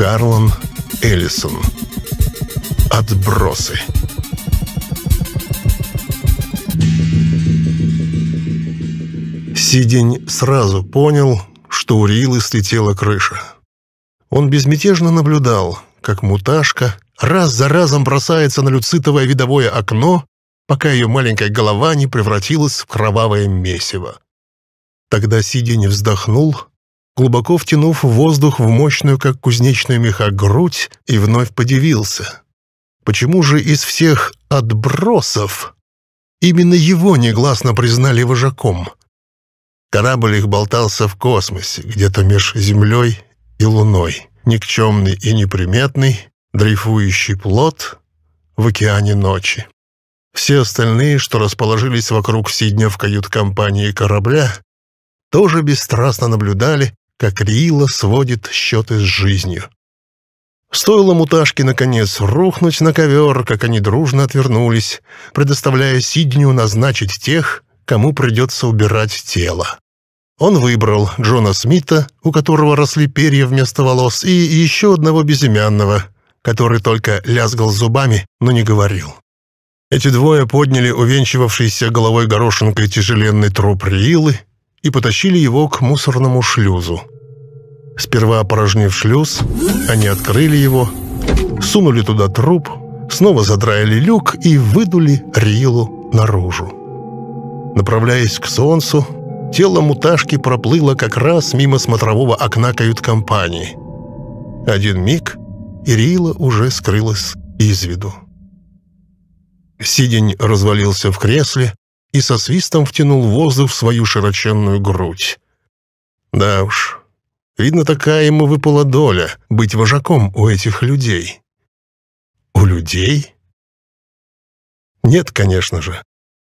Харлан Эллисон. Отбросы. Сидень сразу понял, что у Рилы слетела крыша. Он безмятежно наблюдал, как муташка раз за разом бросается на люцитовое видовое окно, пока ее маленькая голова не превратилась в кровавое месиво. Тогда Сидень вздохнул — глубоко втянув воздух в мощную, как кузнечную меха, грудь, и вновь подивился. Почему же из всех «отбросов» именно его негласно признали вожаком? Корабль их болтался в космосе, где-то меж землей и луной. Никчемный и неприметный, дрейфующий плод в океане ночи. Все остальные, что расположились вокруг Сидня в кают-компании корабля, тоже бесстрастно наблюдали, как Рила сводит счеты с жизнью. Стоило муташке, наконец, рухнуть на ковер, как они дружно отвернулись, предоставляя Сидню назначить тех, кому придется убирать тело. Он выбрал Джона Смита, у которого росли перья вместо волос, и еще одного безымянного, который только лязгал зубами, но не говорил. Эти двое подняли увенчивавшийся головой горошинкой тяжеленный труп Рилы и потащили его к мусорному шлюзу. Сперва опорожнив шлюз, они открыли его, сунули туда труп, снова задраили люк и выдули Рилу наружу. Направляясь к солнцу, тело муташки проплыло как раз мимо смотрового окна кают-компании. Один миг, и Рила уже скрылась из виду. Сидень развалился в кресле, и со свистом втянул воздух в свою широченную грудь. Да уж, видно, такая ему выпала доля — быть вожаком у этих людей. У людей? Нет, конечно же.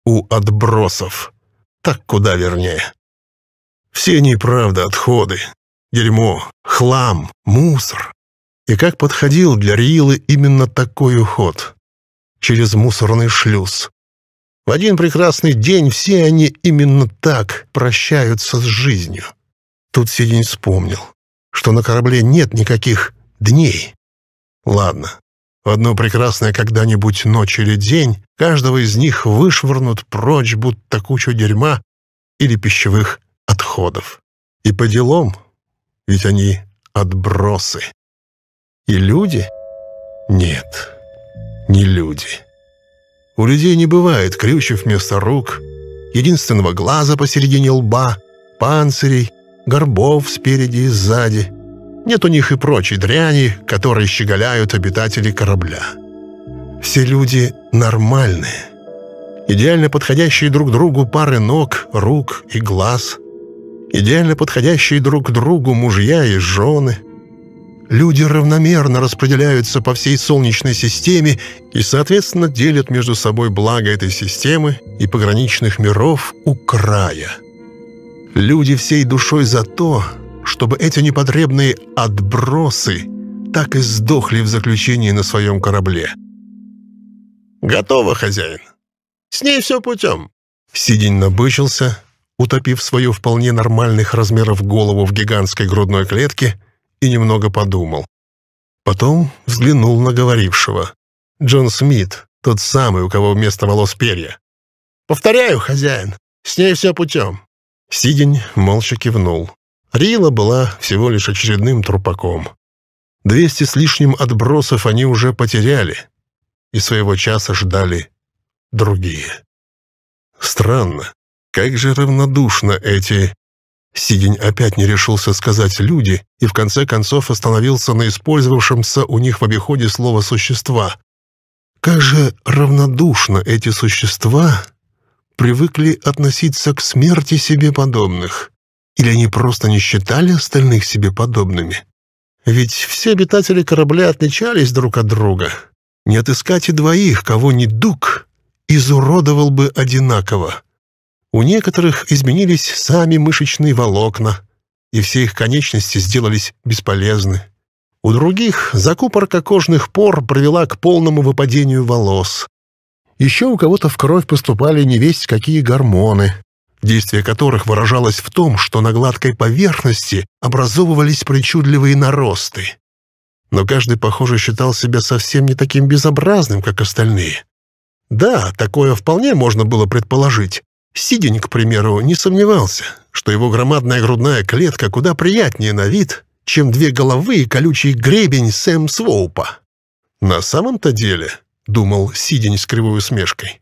У отбросов. Так куда вернее. Все неправда отходы. Дерьмо, хлам, мусор. И как подходил для Рилы именно такой уход? Через мусорный шлюз, в один прекрасный день все они именно так прощаются с жизнью. Тут Сидень вспомнил, что на корабле нет никаких дней. Ладно, в одно прекрасное когда-нибудь ночь или день каждого из них вышвырнут прочь, будто кучу дерьма или пищевых отходов. И по делам, ведь они отбросы. И люди? Нет, не люди. У людей не бывает крючев вместо рук, единственного глаза посередине лба, панцирей, горбов спереди и сзади. Нет у них и прочей дряни, которые щеголяют обитатели корабля. Все люди нормальные. Идеально подходящие друг другу пары ног, рук и глаз. Идеально подходящие друг другу мужья и жены люди равномерно распределяются по всей Солнечной системе и, соответственно, делят между собой благо этой системы и пограничных миров у края. Люди всей душой за то, чтобы эти непотребные «отбросы» так и сдохли в заключении на своем корабле. «Готово, хозяин. С ней все путем». Сидень набычился, утопив свою вполне нормальных размеров голову в гигантской грудной клетке – и немного подумал. Потом взглянул на говорившего. Джон Смит, тот самый, у кого вместо волос перья. «Повторяю, хозяин, с ней все путем». Сидень молча кивнул. Рила была всего лишь очередным трупаком. Двести с лишним отбросов они уже потеряли, и своего часа ждали другие. Странно, как же равнодушно эти Сигень опять не решился сказать «люди» и в конце концов остановился на использовавшемся у них в обиходе слово «существа». Как же равнодушно эти существа привыкли относиться к смерти себе подобных. Или они просто не считали остальных себе подобными? Ведь все обитатели корабля отличались друг от друга. Не отыскать и двоих, кого ни дуг, изуродовал бы одинаково. У некоторых изменились сами мышечные волокна, и все их конечности сделались бесполезны. У других закупорка кожных пор привела к полному выпадению волос. Еще у кого-то в кровь поступали невесть какие гормоны, действие которых выражалось в том, что на гладкой поверхности образовывались причудливые наросты. Но каждый, похоже, считал себя совсем не таким безобразным, как остальные. Да, такое вполне можно было предположить, Сидень, к примеру, не сомневался, что его громадная грудная клетка куда приятнее на вид, чем две головы и колючий гребень Сэм Своупа. На самом-то деле, думал Сидень с кривой усмешкой,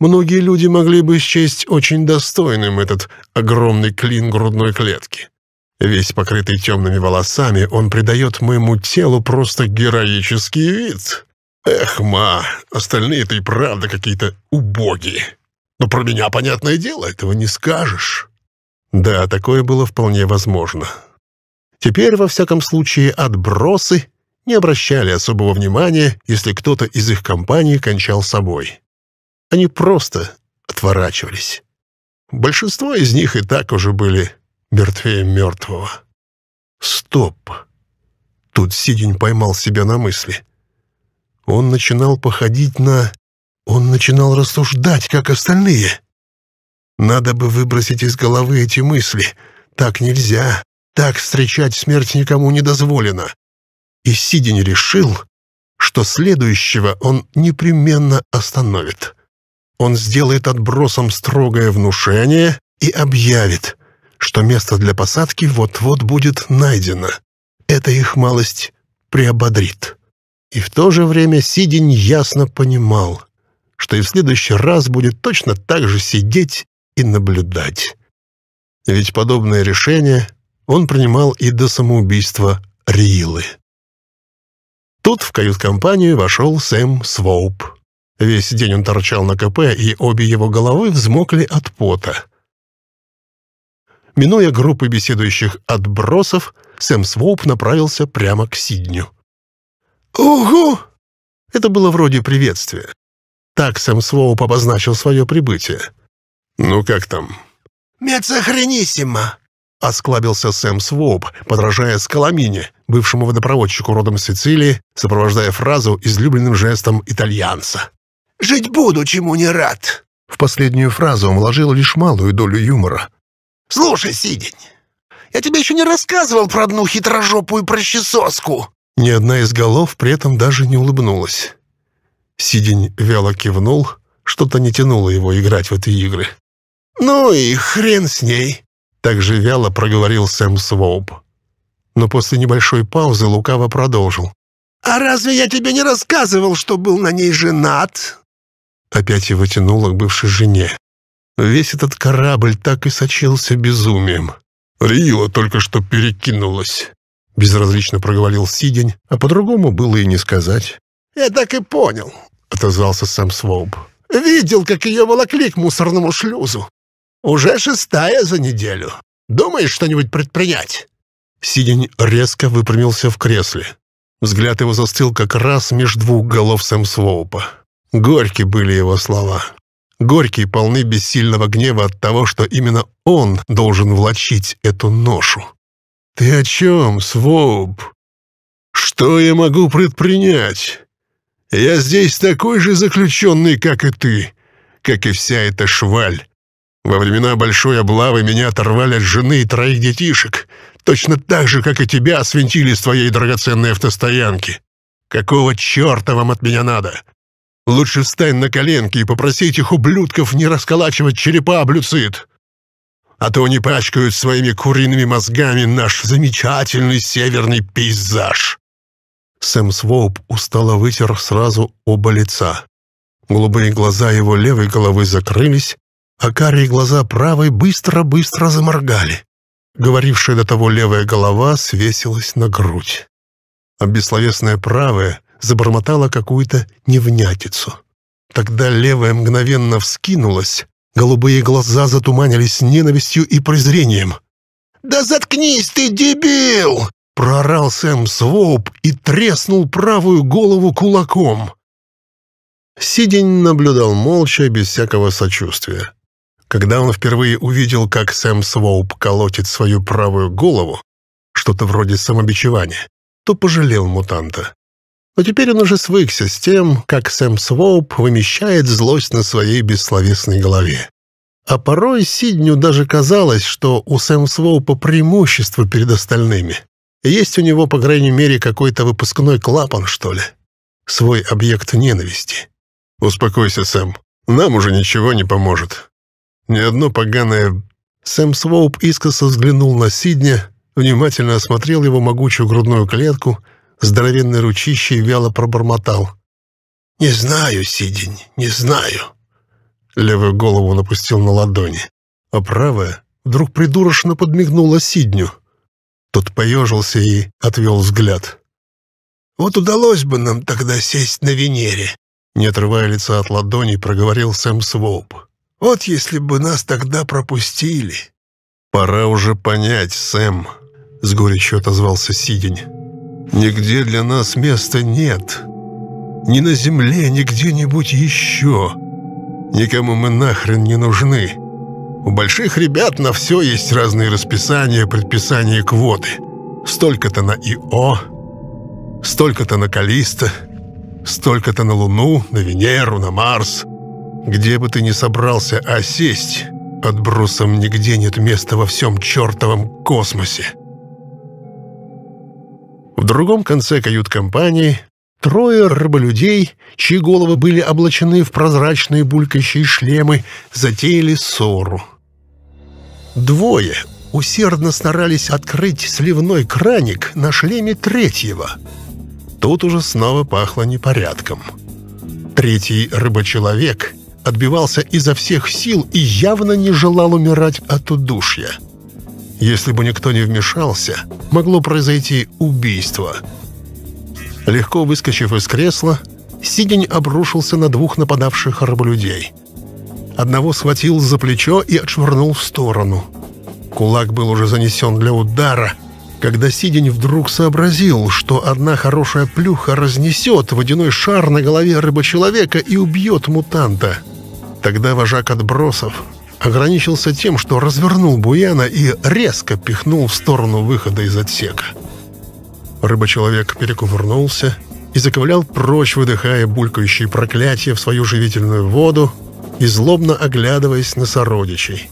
многие люди могли бы счесть очень достойным этот огромный клин грудной клетки. Весь покрытый темными волосами, он придает моему телу просто героический вид. Эх, ма, остальные-то и правда какие-то убогие. Но про меня, понятное дело, этого не скажешь. Да, такое было вполне возможно. Теперь, во всяком случае, отбросы не обращали особого внимания, если кто-то из их компании кончал собой. Они просто отворачивались. Большинство из них и так уже были мертвее мертвого. Стоп. Тут Сидень поймал себя на мысли. Он начинал походить на он начинал рассуждать, как остальные. Надо бы выбросить из головы эти мысли. Так нельзя. Так встречать смерть никому не дозволено. И Сидень решил, что следующего он непременно остановит. Он сделает отбросом строгое внушение и объявит, что место для посадки вот-вот будет найдено. Это их малость приободрит. И в то же время Сидень ясно понимал, что и в следующий раз будет точно так же сидеть и наблюдать. Ведь подобное решение он принимал и до самоубийства Риилы. Тут в кают-компанию вошел Сэм Своуп. Весь день он торчал на КП, и обе его головы взмокли от пота. Минуя группы беседующих отбросов, Сэм Своуп направился прямо к Сидню. «Ого!» Это было вроде приветствия. Так сам Своуп обозначил свое прибытие. «Ну как там?» Мецохренисимо. осклабился Сэм Своуп, подражая Скаламине, бывшему водопроводчику родом с Сицилии, сопровождая фразу излюбленным жестом итальянца. «Жить буду, чему не рад!» В последнюю фразу он вложил лишь малую долю юмора. «Слушай, Сидень, я тебе еще не рассказывал про одну хитрожопую прощесоску!» Ни одна из голов при этом даже не улыбнулась. Сидень вяло кивнул, что-то не тянуло его играть в эти игры. «Ну и хрен с ней!» — так же вяло проговорил Сэм Своуп. Но после небольшой паузы лукаво продолжил. «А разве я тебе не рассказывал, что был на ней женат?» Опять его тянуло к бывшей жене. Весь этот корабль так и сочился безумием. «Рила только что перекинулась», — безразлично проговорил Сидень, а по-другому было и не сказать. «Я так и понял. — отозвался сам Своуп. «Видел, как ее волокли к мусорному шлюзу. Уже шестая за неделю. Думаешь что-нибудь предпринять?» Сидень резко выпрямился в кресле. Взгляд его застыл как раз между двух голов Сэм Своупа. Горькие были его слова. Горькие, полны бессильного гнева от того, что именно он должен влачить эту ношу. «Ты о чем, Своуп? Что я могу предпринять? Я здесь такой же заключенный, как и ты, как и вся эта шваль. Во времена большой облавы меня оторвали от жены и троих детишек. Точно так же, как и тебя, свинтили с твоей драгоценной автостоянки. Какого черта вам от меня надо? Лучше встань на коленки и попроси этих ублюдков не расколачивать черепа, блюцит. А то они пачкают своими куриными мозгами наш замечательный северный пейзаж. Сэм Своуп устало вытер сразу оба лица. Голубые глаза его левой головы закрылись, а карие глаза правой быстро-быстро заморгали. Говорившая до того левая голова свесилась на грудь. А бессловесная правая забормотала какую-то невнятицу. Тогда левая мгновенно вскинулась, голубые глаза затуманились ненавистью и презрением. «Да заткнись ты, дебил!» Проорал Сэм Своуп и треснул правую голову кулаком. Сидень наблюдал молча, без всякого сочувствия. Когда он впервые увидел, как Сэм Своуп колотит свою правую голову, что-то вроде самобичевания, то пожалел мутанта. Но а теперь он уже свыкся с тем, как Сэм Своуп вымещает злость на своей бессловесной голове. А порой Сидню даже казалось, что у Сэм Своупа преимущество перед остальными. Есть у него, по крайней мере, какой-то выпускной клапан, что ли? Свой объект ненависти. Успокойся, Сэм. Нам уже ничего не поможет. Ни одно поганое... Сэм Своуп искоса взглянул на Сидня, внимательно осмотрел его могучую грудную клетку, здоровенное ручище и вяло пробормотал. «Не знаю, Сидень, не знаю». Левую голову он на ладони, а правая вдруг придурочно подмигнула Сидню. Тот поежился и отвел взгляд. «Вот удалось бы нам тогда сесть на Венере», не отрывая лица от ладони, проговорил Сэм Своуп. «Вот если бы нас тогда пропустили». «Пора уже понять, Сэм», — с горечью отозвался Сидень. «Нигде для нас места нет. Ни на земле, ни где-нибудь еще. Никому мы нахрен не нужны». У больших ребят на все есть разные расписания, предписания квоты. Столько-то на ИО, столько-то на Калиста, столько-то на Луну, на Венеру, на Марс. Где бы ты ни собрался осесть, под брусом нигде нет места во всем чертовом космосе. В другом конце кают-компании Трое рыболюдей, чьи головы были облачены в прозрачные булькающие шлемы, затеяли ссору. Двое усердно старались открыть сливной краник на шлеме третьего. Тут уже снова пахло непорядком. Третий рыбочеловек отбивался изо всех сил и явно не желал умирать от удушья. Если бы никто не вмешался, могло произойти убийство — Легко выскочив из кресла, Сидень обрушился на двух нападавших раболюдей. Одного схватил за плечо и отшвырнул в сторону. Кулак был уже занесен для удара, когда Сидень вдруг сообразил, что одна хорошая плюха разнесет водяной шар на голове рыбочеловека и убьет мутанта. Тогда вожак отбросов ограничился тем, что развернул Буяна и резко пихнул в сторону выхода из отсека. Рыбочеловек перекувырнулся и заковылял прочь, выдыхая булькающие проклятия в свою живительную воду и злобно оглядываясь на сородичей.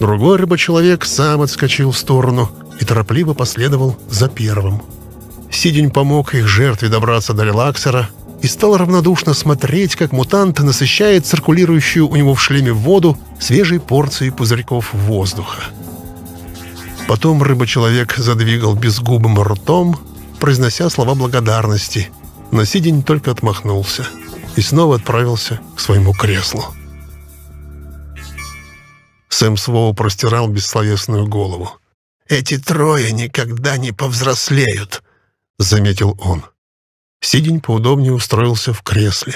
Другой рыбочеловек сам отскочил в сторону и торопливо последовал за первым. Сидень помог их жертве добраться до релаксера и стал равнодушно смотреть, как мутант насыщает циркулирующую у него в шлеме воду свежей порцией пузырьков воздуха. Потом рыбочеловек задвигал безгубым ртом, произнося слова благодарности. Но Сидень только отмахнулся и снова отправился к своему креслу. Сэм Своу простирал бессловесную голову. «Эти трое никогда не повзрослеют», — заметил он. Сидень поудобнее устроился в кресле.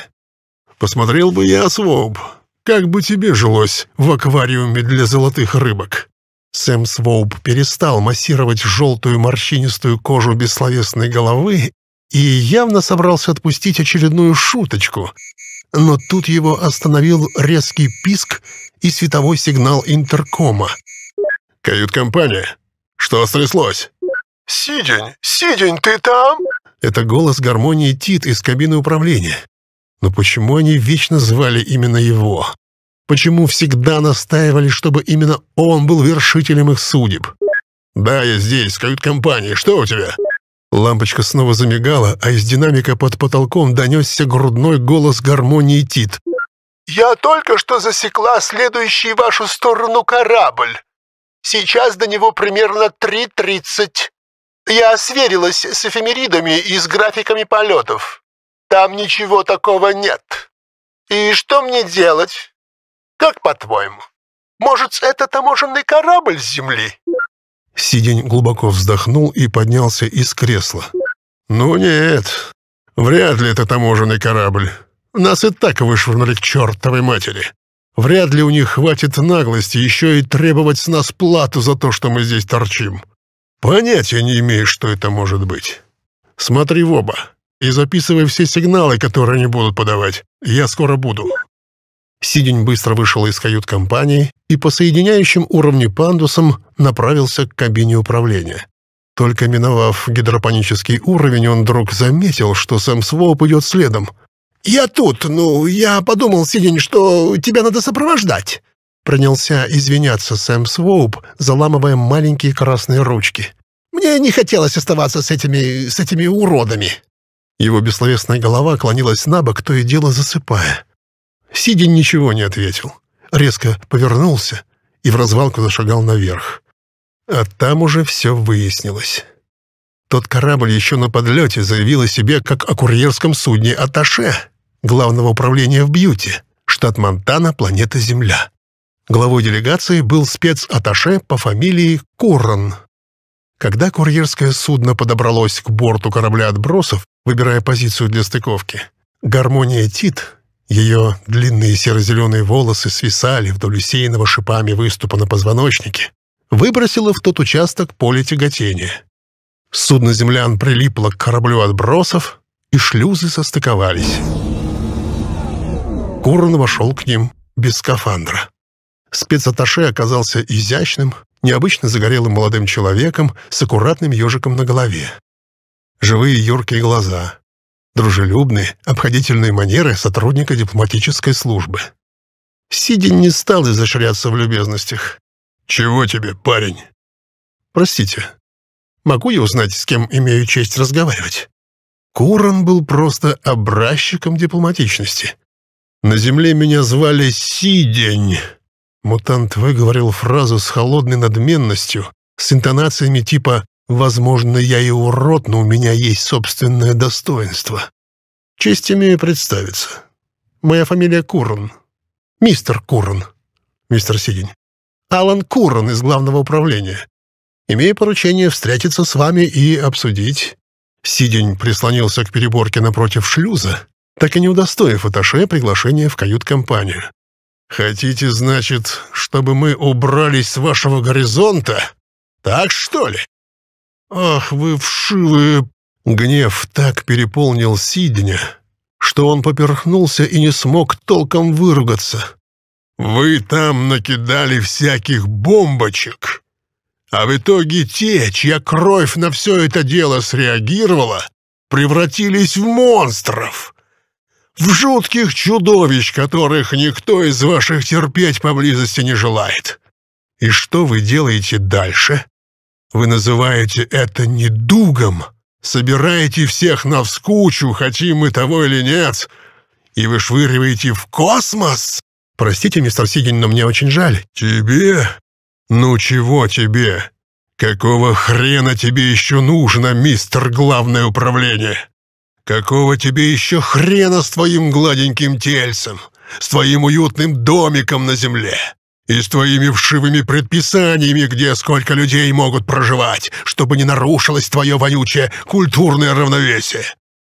«Посмотрел бы я, Своуб, как бы тебе жилось в аквариуме для золотых рыбок?» Сэм Своуп перестал массировать желтую морщинистую кожу бессловесной головы и явно собрался отпустить очередную шуточку. Но тут его остановил резкий писк и световой сигнал интеркома. «Кают-компания! Что стряслось?» «Сидень! Сидень, ты там?» Это голос гармонии Тит из кабины управления. Но почему они вечно звали именно его? Почему всегда настаивали, чтобы именно он был вершителем их судеб? «Да, я здесь, кают-компании. Что у тебя?» Лампочка снова замигала, а из динамика под потолком донесся грудной голос гармонии Тит. «Я только что засекла следующий в вашу сторону корабль. Сейчас до него примерно 3.30. Я сверилась с эфемеридами и с графиками полетов. Там ничего такого нет. И что мне делать? Как по-твоему? Может, это таможенный корабль с земли?» Сидень глубоко вздохнул и поднялся из кресла. «Ну нет, вряд ли это таможенный корабль. Нас и так вышвырнули к чертовой матери. Вряд ли у них хватит наглости ещё и требовать с нас плату за то, что мы здесь торчим. Понятия не имею, что это может быть. Смотри в оба и записывай все сигналы, которые они будут подавать. Я скоро буду». Сидень быстро вышел из кают-компании и по соединяющим уровню пандусам направился к кабине управления. Только миновав гидропонический уровень, он вдруг заметил, что сам Своп идет следом. «Я тут, ну, я подумал, Сидень, что тебя надо сопровождать!» Принялся извиняться Сэм Своуп, заламывая маленькие красные ручки. «Мне не хотелось оставаться с этими... с этими уродами!» Его бессловесная голова клонилась на бок, то и дело засыпая. Сидин ничего не ответил. Резко повернулся и в развалку зашагал наверх. А там уже все выяснилось. Тот корабль еще на подлете заявил о себе как о курьерском судне «Аташе» Главного управления в Бьюти, штат Монтана, планета Земля. Главой делегации был спецаташе по фамилии Коррон. Когда курьерское судно подобралось к борту корабля отбросов, выбирая позицию для стыковки, гармония Тит ее длинные серо-зеленые волосы свисали вдоль усеянного шипами выступа на позвоночнике, выбросила в тот участок поле тяготения. Судно землян прилипло к кораблю отбросов, и шлюзы состыковались. Курон вошел к ним без скафандра. Спецаташе оказался изящным, необычно загорелым молодым человеком с аккуратным ежиком на голове. Живые юркие глаза, дружелюбные, обходительные манеры сотрудника дипломатической службы. Сидень не стал изощряться в любезностях. «Чего тебе, парень?» «Простите, могу я узнать, с кем имею честь разговаривать?» Куран был просто образчиком дипломатичности. «На земле меня звали Сидень!» Мутант выговорил фразу с холодной надменностью, с интонациями типа Возможно, я и урод, но у меня есть собственное достоинство. Честь имею представиться. Моя фамилия Курон. Мистер Курон. Мистер Сидень. Алан Курон из главного управления. Имею поручение встретиться с вами и обсудить. Сидень прислонился к переборке напротив шлюза, так и не удостоив Аташе приглашения в кают-компанию. «Хотите, значит, чтобы мы убрались с вашего горизонта? Так, что ли?» «Ах, вы вшивые!» Гнев так переполнил Сидня, что он поперхнулся и не смог толком выругаться. «Вы там накидали всяких бомбочек, а в итоге те, чья кровь на все это дело среагировала, превратились в монстров, в жутких чудовищ, которых никто из ваших терпеть поблизости не желает. И что вы делаете дальше?» Вы называете это недугом. Собираете всех на навскучу, хотим мы того или нет, и вышвыриваете в космос. Простите, мистер Сигин, но мне очень жаль. Тебе? Ну чего тебе? Какого хрена тебе еще нужно, мистер Главное управление? Какого тебе еще хрена с твоим гладеньким тельцем, с твоим уютным домиком на земле? И с твоими вшивыми предписаниями, где сколько людей могут проживать, чтобы не нарушилось твое вонючее культурное равновесие.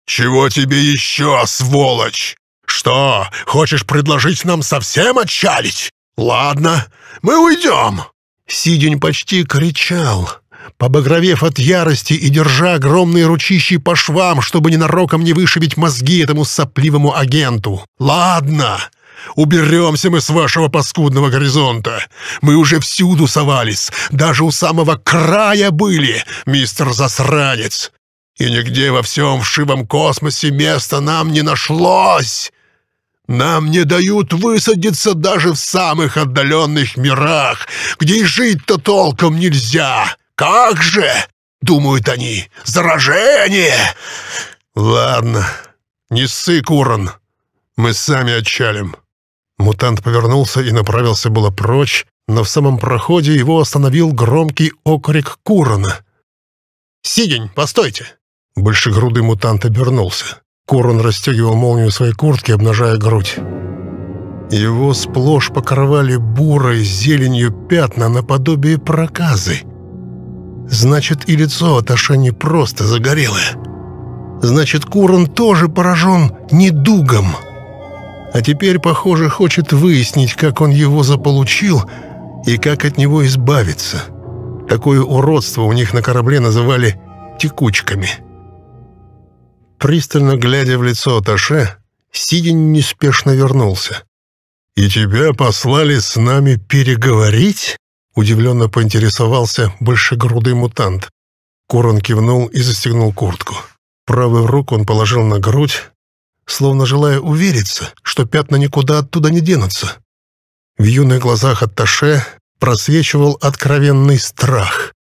Чего тебе еще, сволочь? Что, хочешь предложить нам совсем отчалить? Ладно, мы уйдем. Сидень почти кричал, побагровев от ярости и держа огромные ручищи по швам, чтобы ненароком не вышибить мозги этому сопливому агенту. «Ладно!» Уберемся мы с вашего паскудного горизонта. Мы уже всюду совались, даже у самого края были, мистер засранец. И нигде во всем вшивом космосе места нам не нашлось. Нам не дают высадиться даже в самых отдаленных мирах, где и жить-то толком нельзя. Как же? Думают они. Заражение! Ладно, не ссы, Курон. Мы сами отчалим. Мутант повернулся и направился было прочь, но в самом проходе его остановил громкий окрик Курона. «Сидень, постойте!» Большегрудый мутант обернулся. Курон расстегивал молнию своей куртки, обнажая грудь. Его сплошь покрывали бурой зеленью пятна наподобие проказы. Значит, и лицо Аташа не просто загорелое. Значит, Курон тоже поражен «Недугом!» а теперь, похоже, хочет выяснить, как он его заполучил и как от него избавиться. Такое уродство у них на корабле называли «текучками». Пристально глядя в лицо Таше, Сидин неспешно вернулся. «И тебя послали с нами переговорить?» — удивленно поинтересовался большегрудый мутант. Курон кивнул и застегнул куртку. Правую руку он положил на грудь, словно желая увериться, что пятна никуда оттуда не денутся. В юных глазах Атташе просвечивал откровенный страх.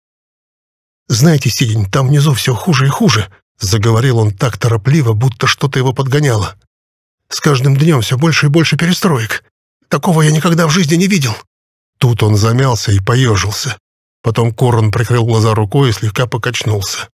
«Знаете, Сидень, там внизу все хуже и хуже», — заговорил он так торопливо, будто что-то его подгоняло. «С каждым днем все больше и больше перестроек. Такого я никогда в жизни не видел». Тут он замялся и поежился. Потом Корон прикрыл глаза рукой и слегка покачнулся.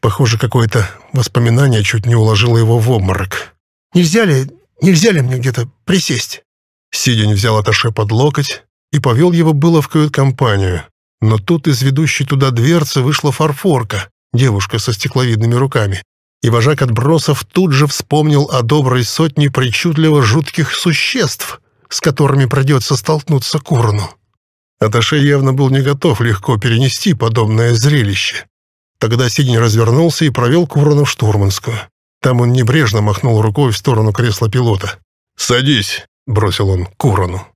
Похоже, какое-то воспоминание чуть не уложило его в обморок. Нельзя ли, нельзя ли мне где-то присесть?» Сидень взял Аташе под локоть и повел его было в кают-компанию. Но тут из ведущей туда дверцы вышла фарфорка, девушка со стекловидными руками. И вожак отбросов тут же вспомнил о доброй сотне причудливо жутких существ, с которыми придется столкнуться Курону. Аташе явно был не готов легко перенести подобное зрелище. Тогда Сидень развернулся и провел Курона в штурманскую. Там он небрежно махнул рукой в сторону кресла пилота. «Садись!» — бросил он Курону.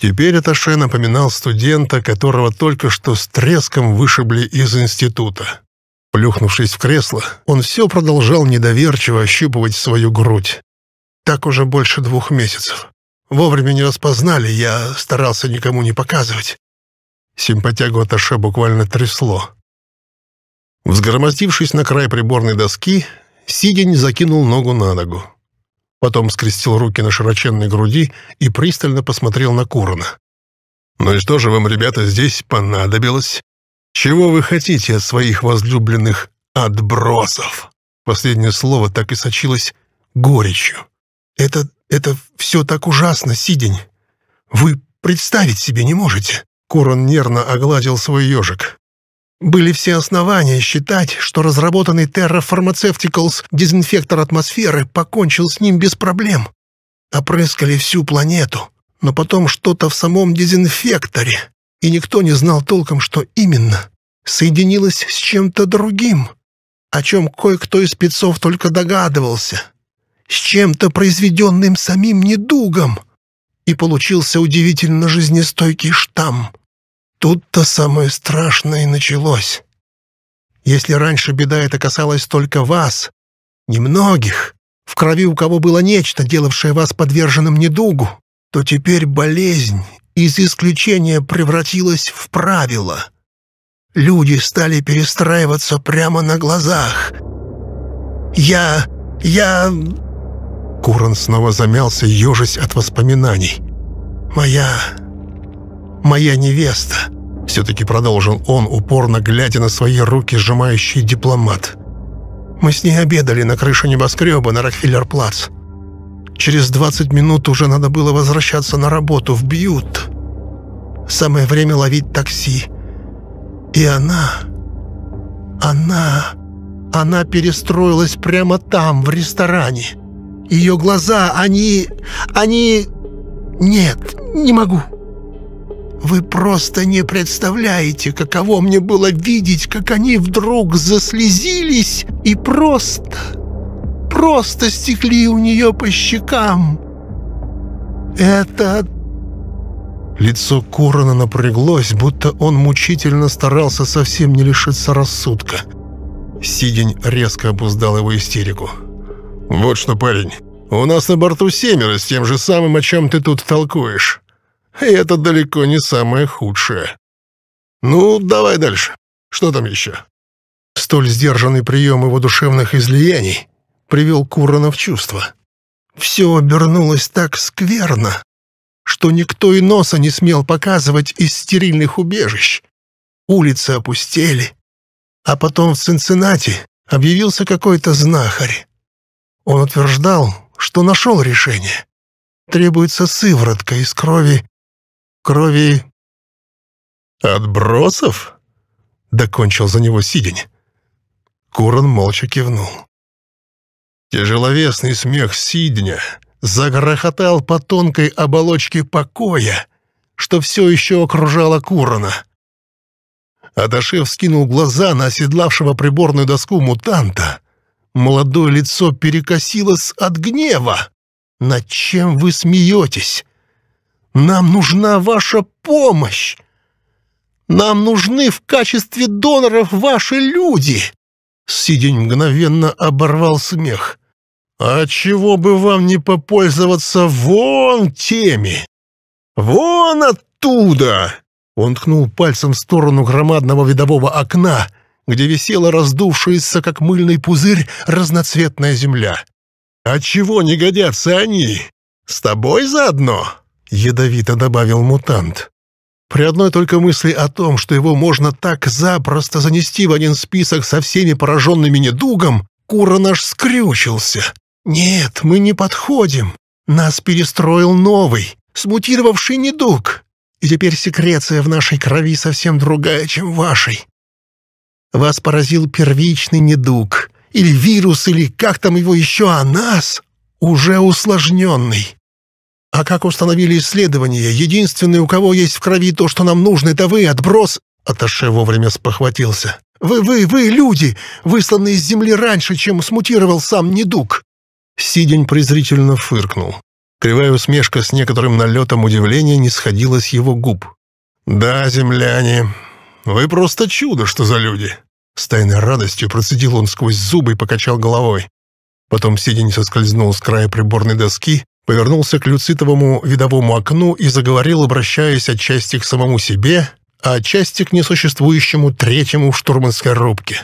Теперь Аташе напоминал студента, которого только что с треском вышибли из института. Плюхнувшись в кресло, он все продолжал недоверчиво ощупывать свою грудь. «Так уже больше двух месяцев. Вовремя не распознали, я старался никому не показывать». Симпатягу Аташе буквально трясло. Взгромоздившись на край приборной доски, Сидень закинул ногу на ногу. Потом скрестил руки на широченной груди и пристально посмотрел на Курона. «Ну и что же вам, ребята, здесь понадобилось? Чего вы хотите от своих возлюбленных отбросов?» Последнее слово так и сочилось горечью. «Это... это все так ужасно, Сидень. Вы представить себе не можете». Курон нервно огладил свой ежик. Были все основания считать, что разработанный Terra Pharmaceuticals дезинфектор атмосферы покончил с ним без проблем. Опрыскали всю планету, но потом что-то в самом дезинфекторе, и никто не знал толком, что именно, соединилось с чем-то другим, о чем кое-кто из спецов только догадывался, с чем-то произведенным самим недугом, и получился удивительно жизнестойкий штамм. Тут-то самое страшное и началось. Если раньше беда эта касалась только вас, немногих, в крови у кого было нечто, делавшее вас подверженным недугу, то теперь болезнь из исключения превратилась в правило. Люди стали перестраиваться прямо на глазах. «Я... я...» Курон снова замялся, ежась от воспоминаний. «Моя моя невеста!» Все-таки продолжил он, упорно глядя на свои руки, сжимающие дипломат. «Мы с ней обедали на крыше небоскреба на Рокфеллер-плац. Через 20 минут уже надо было возвращаться на работу в Бьют. Самое время ловить такси. И она... Она... Она перестроилась прямо там, в ресторане. Ее глаза, они... Они... Нет, не могу». Вы просто не представляете, каково мне было видеть, как они вдруг заслезились и просто, просто стекли у нее по щекам. Это... Лицо Корона напряглось, будто он мучительно старался совсем не лишиться рассудка. Сидень резко обуздал его истерику. «Вот что, парень, у нас на борту семеро с тем же самым, о чем ты тут толкуешь. И это далеко не самое худшее. Ну, давай дальше. Что там еще? Столь сдержанный прием его душевных излияний привел Курана в чувство. Все обернулось так скверно, что никто и носа не смел показывать из стерильных убежищ. Улицы опустели. А потом в Цинциннати объявился какой-то знахарь. Он утверждал, что нашел решение. Требуется сыворотка из крови крови...» «Отбросов?» — докончил за него Сидень. Куран молча кивнул. Тяжеловесный смех Сидня загрохотал по тонкой оболочке покоя, что все еще окружало Курана. Аташев скинул глаза на оседлавшего приборную доску мутанта. Молодое лицо перекосилось от гнева. «Над чем вы смеетесь?» Нам нужна ваша помощь! Нам нужны в качестве доноров ваши люди!» Сидень мгновенно оборвал смех. «А чего бы вам не попользоваться вон теми? Вон оттуда!» Он ткнул пальцем в сторону громадного видового окна, где висела раздувшаяся, как мыльный пузырь, разноцветная земля. «А чего не годятся они? С тобой заодно?» ядовито добавил мутант. При одной только мысли о том, что его можно так запросто занести в один список со всеми пораженными недугом, Кура наш скрючился. «Нет, мы не подходим. Нас перестроил новый, смутировавший недуг. И теперь секреция в нашей крови совсем другая, чем вашей. Вас поразил первичный недуг, или вирус, или как там его еще, а нас уже усложненный. А как установили исследования, единственный, у кого есть в крови то, что нам нужно, это вы, отброс...» Аташе вовремя спохватился. «Вы, вы, вы, люди, высланные из земли раньше, чем смутировал сам недуг!» Сидень презрительно фыркнул. Кривая усмешка с некоторым налетом удивления не сходила с его губ. «Да, земляне, вы просто чудо, что за люди!» С тайной радостью процедил он сквозь зубы и покачал головой. Потом Сидень соскользнул с края приборной доски, повернулся к люцитовому видовому окну и заговорил, обращаясь отчасти к самому себе, а отчасти к несуществующему третьему в штурманской рубке.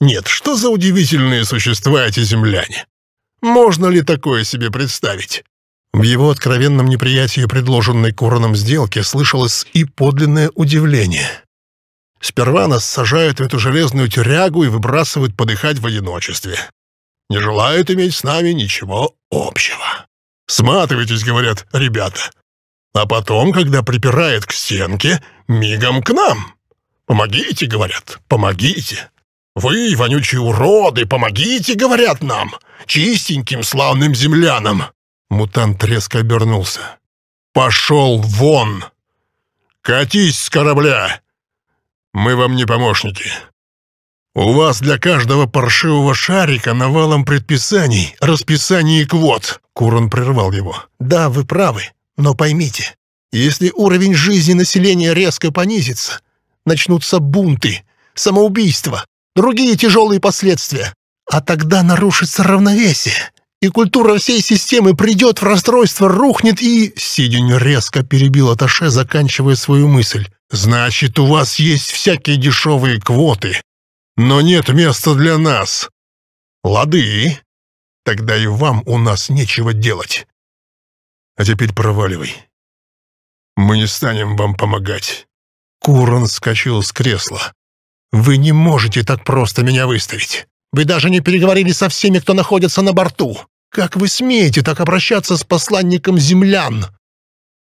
Нет, что за удивительные существа эти земляне? Можно ли такое себе представить? В его откровенном неприятии предложенной Куроном сделки слышалось и подлинное удивление. Сперва нас сажают в эту железную тюрягу и выбрасывают подыхать в одиночестве не желают иметь с нами ничего общего. Сматывайтесь, говорят ребята. А потом, когда припирает к стенке, мигом к нам. Помогите, говорят, помогите. Вы, вонючие уроды, помогите, говорят нам, чистеньким славным землянам. Мутант резко обернулся. Пошел вон. Катись с корабля. Мы вам не помощники. У вас для каждого паршивого шарика навалом предписаний, расписаний и квот!» Курон прервал его. «Да, вы правы, но поймите, если уровень жизни населения резко понизится, начнутся бунты, самоубийства, другие тяжелые последствия, а тогда нарушится равновесие, и культура всей системы придет в расстройство, рухнет и...» Сидень резко перебил Аташе, заканчивая свою мысль. «Значит, у вас есть всякие дешевые квоты, но нет места для нас. Лады, тогда и вам у нас нечего делать. А теперь проваливай. Мы не станем вам помогать. Курон скачал с кресла. Вы не можете так просто меня выставить. Вы даже не переговорили со всеми, кто находится на борту. Как вы смеете так обращаться с посланником землян?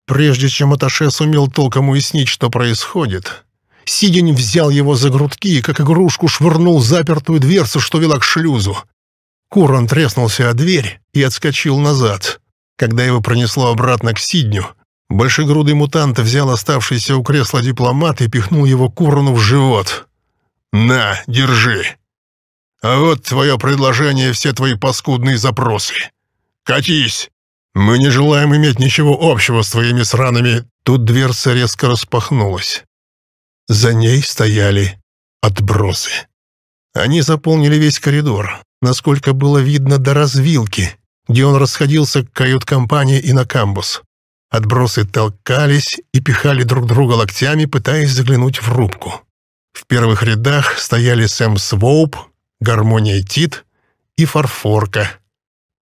Прежде чем Аташе сумел толком уяснить, что происходит, Сидень взял его за грудки и как игрушку швырнул запертую дверцу, что вела к шлюзу. Курон треснулся о дверь и отскочил назад. Когда его пронесло обратно к Сидню, большегрудый мутант взял оставшийся у кресла дипломат и пихнул его Курону в живот. «На, держи!» «А вот твое предложение, все твои паскудные запросы. Катись! Мы не желаем иметь ничего общего с твоими сраными...» Тут дверца резко распахнулась. За ней стояли отбросы. Они заполнили весь коридор, насколько было видно до развилки, где он расходился к кают-компании и на камбус. Отбросы толкались и пихали друг друга локтями, пытаясь заглянуть в рубку. В первых рядах стояли Сэм Своуп, Гармония Тит и Фарфорка.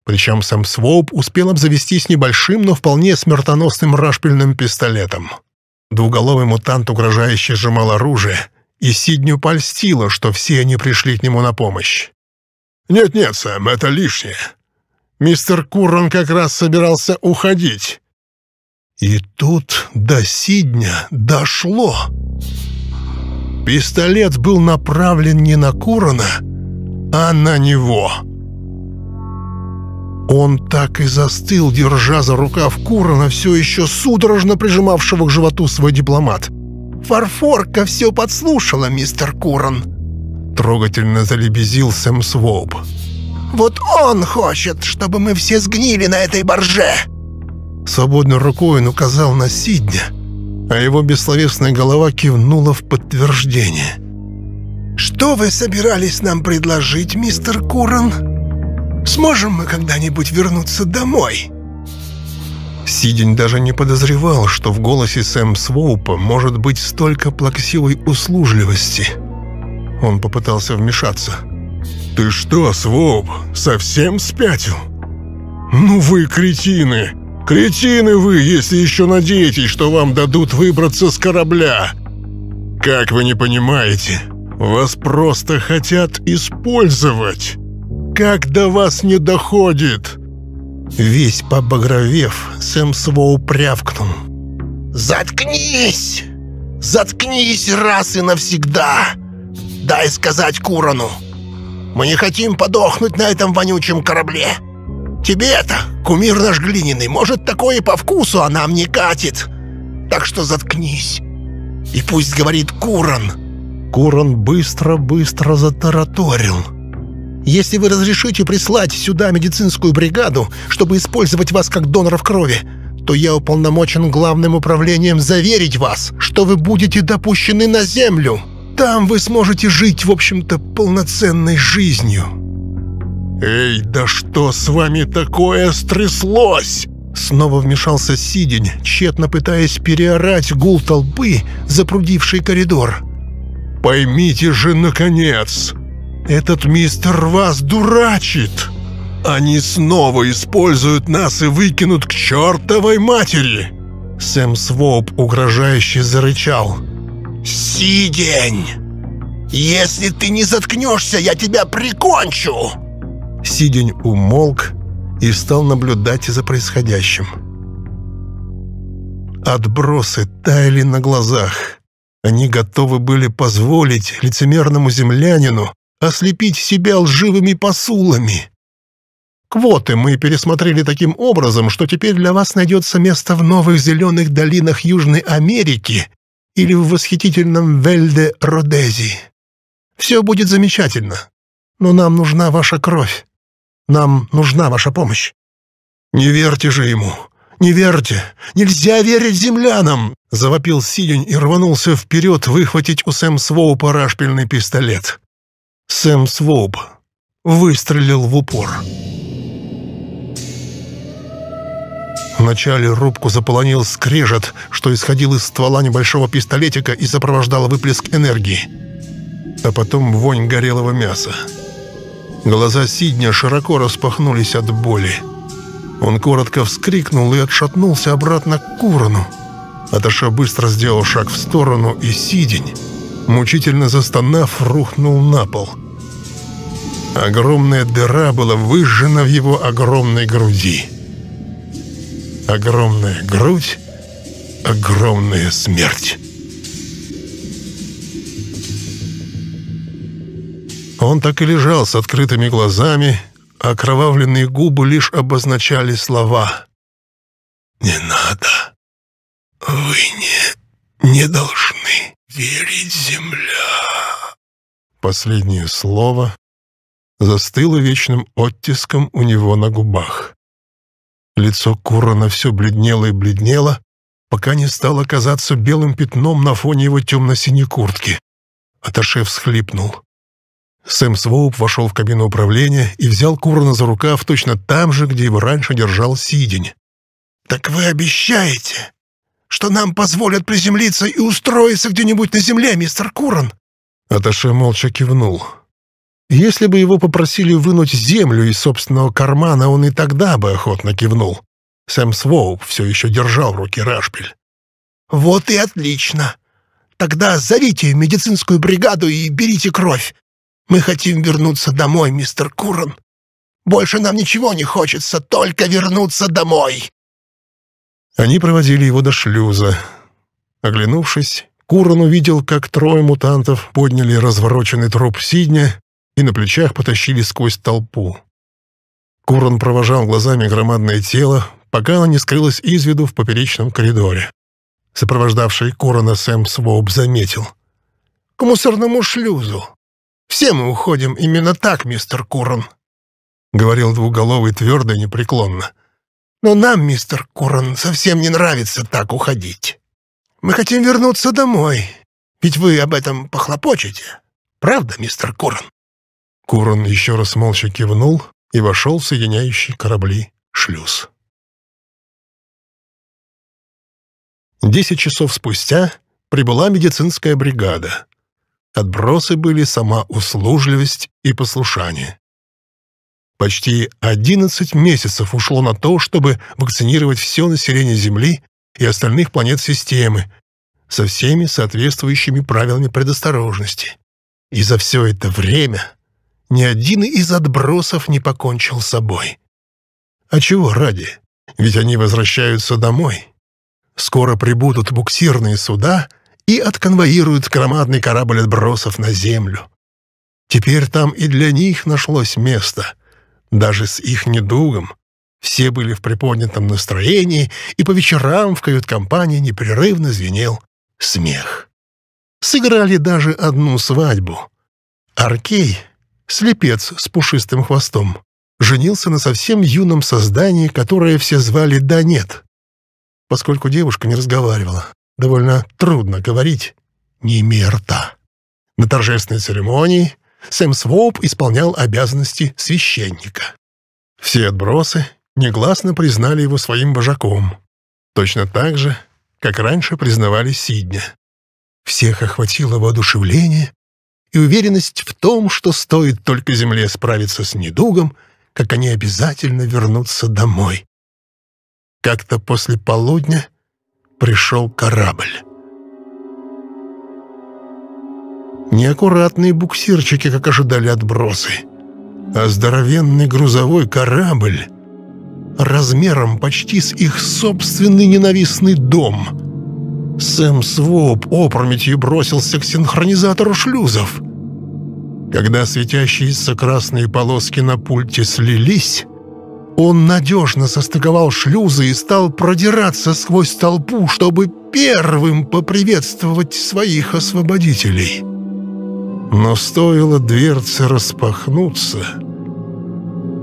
Причем Сэм Своуп успел обзавестись небольшим, но вполне смертоносным рашпильным пистолетом. Двуголовый мутант угрожающе сжимал оружие, и Сидню польстило, что все они пришли к нему на помощь. «Нет-нет, Сэм, это лишнее. Мистер Куррон как раз собирался уходить». И тут до Сидня дошло. Пистолет был направлен не на Курона, а на него. «А на него». Он так и застыл, держа за рукав Курана, все еще судорожно прижимавшего к животу свой дипломат. «Фарфорка все подслушала, мистер Куран!» Трогательно залебезил Сэм Своб. «Вот он хочет, чтобы мы все сгнили на этой борже!» Свободной рукой он указал на Сидня, а его бессловесная голова кивнула в подтверждение. «Что вы собирались нам предложить, мистер Куран?» Сможем мы когда-нибудь вернуться домой?» Сидень даже не подозревал, что в голосе Сэм Своупа может быть столько плаксивой услужливости. Он попытался вмешаться. «Ты что, Своуп, совсем спятил?» «Ну вы кретины! Кретины вы, если еще надеетесь, что вам дадут выбраться с корабля!» «Как вы не понимаете, вас просто хотят использовать!» никак до вас не доходит!» Весь побагровев, Сэм Своу прявкнул. «Заткнись! Заткнись раз и навсегда! Дай сказать Курону! Мы не хотим подохнуть на этом вонючем корабле! тебе это кумир наш глиняный, может, такое по вкусу, а нам не катит! Так что заткнись! И пусть говорит Курон!» Курон быстро-быстро затараторил – если вы разрешите прислать сюда медицинскую бригаду, чтобы использовать вас как доноров крови, то я уполномочен главным управлением заверить вас, что вы будете допущены на землю. Там вы сможете жить, в общем-то, полноценной жизнью». «Эй, да что с вами такое стряслось?» Снова вмешался Сидень, тщетно пытаясь переорать гул толпы, запрудивший коридор. «Поймите же, наконец, этот мистер вас дурачит! Они снова используют нас и выкинут к чертовой матери!» Сэм Своп угрожающе зарычал. «Сидень! Если ты не заткнешься, я тебя прикончу!» Сидень умолк и стал наблюдать за происходящим. Отбросы таяли на глазах. Они готовы были позволить лицемерному землянину ослепить себя лживыми посулами. Квоты мы пересмотрели таким образом, что теперь для вас найдется место в новых зеленых долинах Южной Америки или в восхитительном Вельде Родезии. Все будет замечательно, но нам нужна ваша кровь. Нам нужна ваша помощь. Не верьте же ему. Не верьте. Нельзя верить землянам, завопил Сидень и рванулся вперед выхватить у Сэм Своупа рашпильный пистолет. Сэм Своб выстрелил в упор. Вначале рубку заполонил скрежет, что исходил из ствола небольшого пистолетика и сопровождал выплеск энергии. А потом вонь горелого мяса. Глаза Сидня широко распахнулись от боли. Он коротко вскрикнул и отшатнулся обратно к Курону. Аташа быстро сделал шаг в сторону, и Сидень мучительно застонав, рухнул на пол. Огромная дыра была выжжена в его огромной груди. Огромная грудь, огромная смерть. Он так и лежал с открытыми глазами, а окровавленные губы лишь обозначали слова «Не надо, вы не, не должны» верить земля!» Последнее слово застыло вечным оттиском у него на губах. Лицо Курона все бледнело и бледнело, пока не стало казаться белым пятном на фоне его темно-синей куртки. Аташе всхлипнул. Сэм Своуп вошел в кабину управления и взял Курона за рукав точно там же, где его раньше держал Сидень. «Так вы обещаете?» что нам позволят приземлиться и устроиться где-нибудь на земле, мистер Куран? Аташе молча кивнул. Если бы его попросили вынуть землю из собственного кармана, он и тогда бы охотно кивнул. Сэм Своуп все еще держал в руке рашпиль. «Вот и отлично. Тогда зовите медицинскую бригаду и берите кровь. Мы хотим вернуться домой, мистер Куран. Больше нам ничего не хочется, только вернуться домой!» Они проводили его до шлюза. Оглянувшись, Курон увидел, как трое мутантов подняли развороченный труп Сидня и на плечах потащили сквозь толпу. Курон провожал глазами громадное тело, пока оно не скрылось из виду в поперечном коридоре. Сопровождавший Курона Сэм Своуп заметил. «К мусорному шлюзу! Все мы уходим именно так, мистер Курон!» — говорил двуголовый твердо и непреклонно. Но нам, мистер Куран, совсем не нравится так уходить. Мы хотим вернуться домой, ведь вы об этом похлопочете. Правда, мистер Куран? Куран еще раз молча кивнул и вошел в соединяющий корабли шлюз. Десять часов спустя прибыла медицинская бригада. Отбросы были сама услужливость и послушание. Почти 11 месяцев ушло на то, чтобы вакцинировать все население Земли и остальных планет системы со всеми соответствующими правилами предосторожности. И за все это время ни один из отбросов не покончил с собой. А чего ради? Ведь они возвращаются домой. Скоро прибудут буксирные суда и отконвоируют громадный корабль отбросов на Землю. Теперь там и для них нашлось место, даже с их недугом. Все были в приподнятом настроении, и по вечерам в кают-компании непрерывно звенел смех. Сыграли даже одну свадьбу. Аркей, слепец с пушистым хвостом, женился на совсем юном создании, которое все звали «Да нет». Поскольку девушка не разговаривала, довольно трудно говорить, не имея рта. На торжественной церемонии Сэм Своуп исполнял обязанности священника. Все отбросы негласно признали его своим вожаком, точно так же, как раньше признавали Сидня. Всех охватило воодушевление и уверенность в том, что стоит только земле справиться с недугом, как они обязательно вернутся домой. Как-то после полудня пришел корабль. Неаккуратные буксирчики, как ожидали отбросы. А здоровенный грузовой корабль размером почти с их собственный ненавистный дом. Сэм Своп опрометью бросился к синхронизатору шлюзов. Когда светящиеся красные полоски на пульте слились, он надежно состыковал шлюзы и стал продираться сквозь толпу, чтобы первым поприветствовать своих освободителей. Но стоило дверце распахнуться,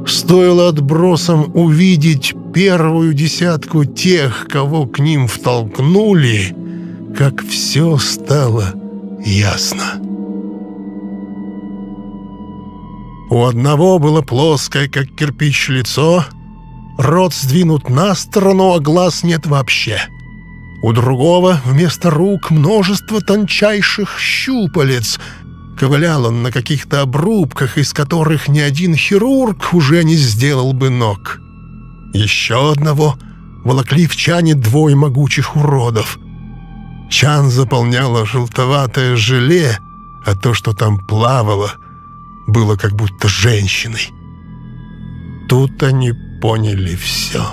стоило отбросам увидеть первую десятку тех, кого к ним втолкнули, как все стало ясно. У одного было плоское, как кирпич, лицо, рот сдвинут на сторону, а глаз нет вообще. У другого вместо рук множество тончайших щупалец, Ковылял он на каких-то обрубках, из которых ни один хирург уже не сделал бы ног. Еще одного волокли в чане двое могучих уродов. Чан заполняло желтоватое желе, а то, что там плавало, было как будто женщиной. Тут они поняли все.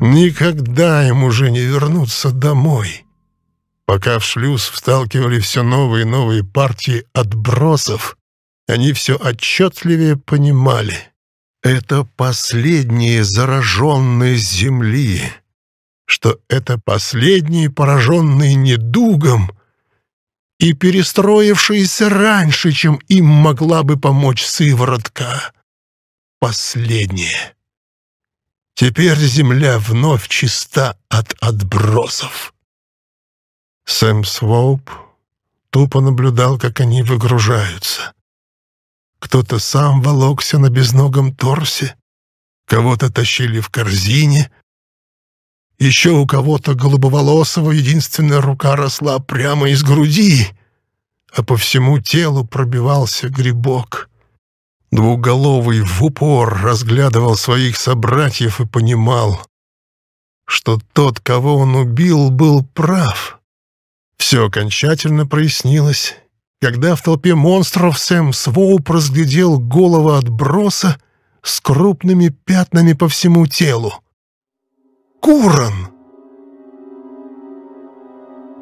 Никогда им уже не вернуться домой. Пока в шлюз вталкивали все новые и новые партии отбросов, они все отчетливее понимали. Это последние зараженные земли, что это последние пораженные недугом и перестроившиеся раньше, чем им могла бы помочь сыворотка. Последние. Теперь земля вновь чиста от отбросов. Сэм Своуп тупо наблюдал, как они выгружаются. Кто-то сам волокся на безногом торсе, кого-то тащили в корзине. Еще у кого-то голубоволосого единственная рука росла прямо из груди, а по всему телу пробивался грибок. Двуголовый в упор разглядывал своих собратьев и понимал, что тот, кого он убил, был прав — все окончательно прояснилось, когда в толпе монстров Сэм Своуп разглядел голову отброса с крупными пятнами по всему телу. Куран!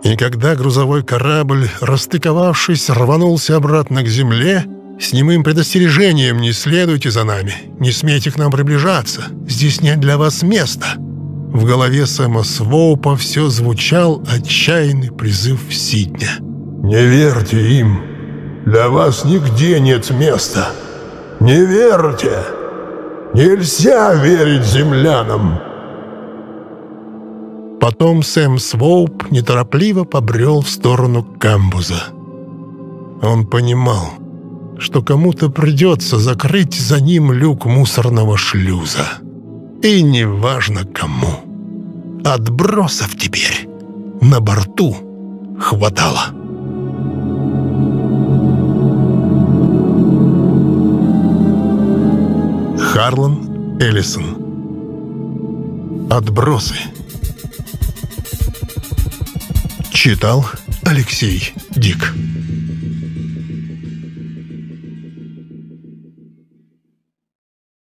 И когда грузовой корабль, расстыковавшись, рванулся обратно к земле, с немым предостережением «Не следуйте за нами, не смейте к нам приближаться, здесь нет для вас места», в голове Сэма Своупа все звучал отчаянный призыв Сидня. «Не верьте им! Для вас нигде нет места! Не верьте! Нельзя верить землянам!» Потом Сэм Своуп неторопливо побрел в сторону камбуза. Он понимал, что кому-то придется закрыть за ним люк мусорного шлюза. И неважно кому. Отбросов теперь на борту хватало. Харлан Эллисон «Отбросы» Читал Алексей Дик